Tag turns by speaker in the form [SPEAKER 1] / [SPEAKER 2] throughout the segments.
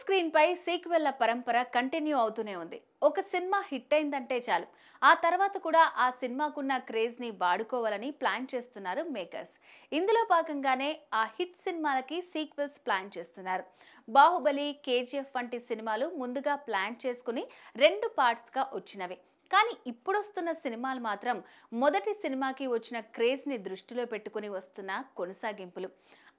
[SPEAKER 1] screen పై సీక్వెల్ల పరంపర continue అవుతూనే ఉంది ఒక సినిమా హిట్ అయిందంటే చాలు ఆ తర్వాత కూడా ఆ సినిమాకున్న క్రేజ్ని వాడుకోవాలని ప్లాన్ చేస్తున్నారు మేకర్స్ ఇందులో భాగంగానే ఆ హిట్ సినిమాలకి సీక్వెల్స్ ప్లాన్ చేస్తున్నారు బాహుబలి కేజీఎఫ్ వంటి సినిమాలు ముందుగా ప్లాన్ చేసుకుని రెండు పార్ట్స్ గా వచ్చినవి కానీ ఇప్పుడు వస్తున్న సినిమాలు మాత్రం మొదటి సినిమాకి వచ్చిన క్రేజ్ని దృష్టిలో పెట్టుకుని వస్తున్న కొనసాగింపులు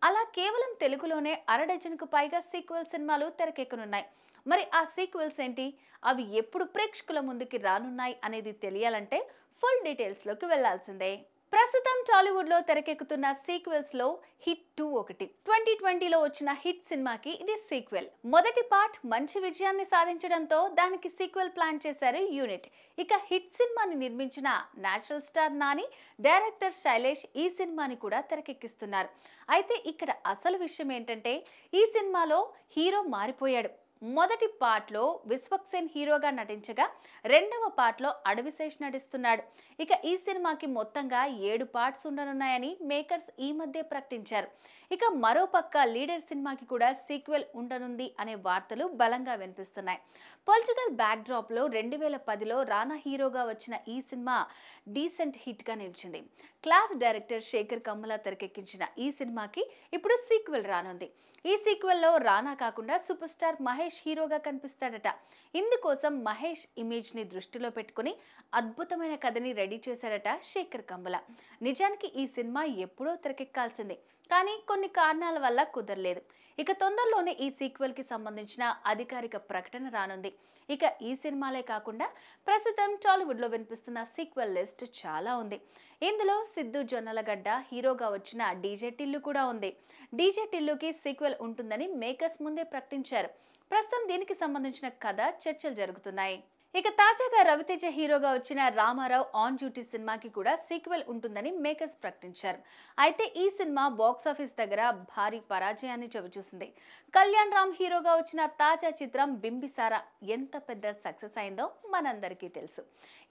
[SPEAKER 1] అలా కేవలం తెలుగులోనే అరడజన్కు పైగా సీక్వెల్ సినిమాలు తెరకెక్కనున్నాయి మరి ఆ సీక్వెల్స్ ఏంటి అవి ఎప్పుడు ప్రేక్షకుల ముందుకి రానున్నాయి అనేది తెలియాలంటే ఫుల్ డీటెయిల్స్లోకి వెళ్లాల్సిందే ప్రస్తుతం టాలీవుడ్లో తెరకెక్కుతున్న సీక్వెల్స్లో హిట్ టూ ఒకటి ట్వంటీ ట్వంటీలో వచ్చిన హిట్ సినిమాకి ఇది సీక్వెల్ మొదటి పార్ట్ మంచి విజయాన్ని సాధించడంతో దానికి సీక్వెల్ ప్లాన్ చేశారు యూనిట్ ఇక హిట్ సినిమాని నిర్మించిన natural star Nani director Shailesh ఈ సినిమాని కూడా తెరకెక్కిస్తున్నారు అయితే ఇక్కడ అసలు విషయం ఏంటంటే ఈ సినిమాలో హీరో మారిపోయాడు మొదటి పార్ట్లో విశ్వక్సేన్ హీరోగా నటించగా రెండవ పార్ట్లో అడవిశేష్ నటిస్తున్నాడు ఇక ఈ సినిమాకి మొత్తంగా ఏడు పార్ట్స్ ఉండనున్నాయని మేకర్స్ ఈ మధ్య ప్రకటించారు ఇక మరో పక్క లీడర్ సినిమాకి కూడా సీక్వెల్ ఉండనుంది అనే వార్తలు బలంగా వినిపిస్తున్నాయి పొలిటికల్ బ్యాక్డ్రాప్లో రెండు వేల పదిలో రానా హీరోగా వచ్చిన ఈ సినిమా డీసెంట్ హిట్గా నిలిచింది క్లాస్ డైరెక్టర్ శేఖర్ కమ్ముల తెరకెక్కించిన ఈ సినిమాకి ఇప్పుడు సీక్వెల్ రానుంది ఈ సీక్వెల్లో రానా కాకుండా సూపర్ స్టార్ మహేష్ మహేష్ హీరోగా కనిపిస్తాడట ఇందుకోసం మహేష్ ఇమేజ్ని దృష్టిలో పెట్టుకుని అద్భుతమైన కథని రెడీ చేశాడట శేఖర్ కంబల నిజానికి ఈ సినిమా ఎప్పుడో తెరకెక్కాల్సింది కానీ కొన్ని కారణాల వల్ల కుదరలేదు ఇక తొందరలోనే ఈ సీక్వెల్కి సంబంధించిన అధికారిక ప్రకటన రానుంది ఇక ఈ సినిమాలే కాకుండా ప్రస్తుతం టాలీవుడ్లో వినిపిస్తున్న సీక్వెల్ లిస్ట్ చాలా ఉంది ఇందులో సిద్ధు జొన్నలగడ్డ హీరోగా వచ్చిన డీజే టిల్లు కూడా ఉంది డీజే టిల్లుకి సీక్వెల్ ఉంటుందని మేకర్స్ ముందే ప్రకటించారు ప్రస్తుతం దీనికి సంబంధించిన కథ చర్చలు జరుగుతున్నాయి ఇక తాజాగా రవితేజ హీరోగా వచ్చిన రామారావు ఆన్ డ్యూటీ సినిమాకి కూడా సీక్వెల్ ఉంటుందని మేకర్స్ ప్రకటించారు అయితే ఈ సినిమా బాక్సాఫీస్ దగ్గర భారీ పరాజయాన్ని చవిచూసింది కళ్యాణ్ రామ్ హీరోగా వచ్చిన తాజా చిత్రం బింబిసారా ఎంత పెద్ద సక్సెస్ అయిందో మనందరికీ తెలుసు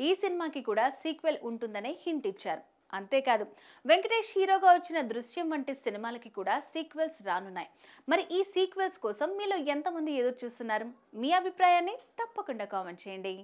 [SPEAKER 1] ఈ సినిమాకి కూడా సీక్వెల్ ఉంటుందని హింట్ ఇచ్చారు అంతేకాదు వెంకటేష్ హీరోగా వచ్చిన దృశ్యం వంటి సినిమాలకి కూడా సీక్వెల్స్ రానున్నాయి మరి ఈ సీక్వెల్స్ కోసం మీలో ఎంతమంది ఎదురు చూస్తున్నారు మీ అభిప్రాయాన్ని తప్పకుండా కామెంట్ చేయండి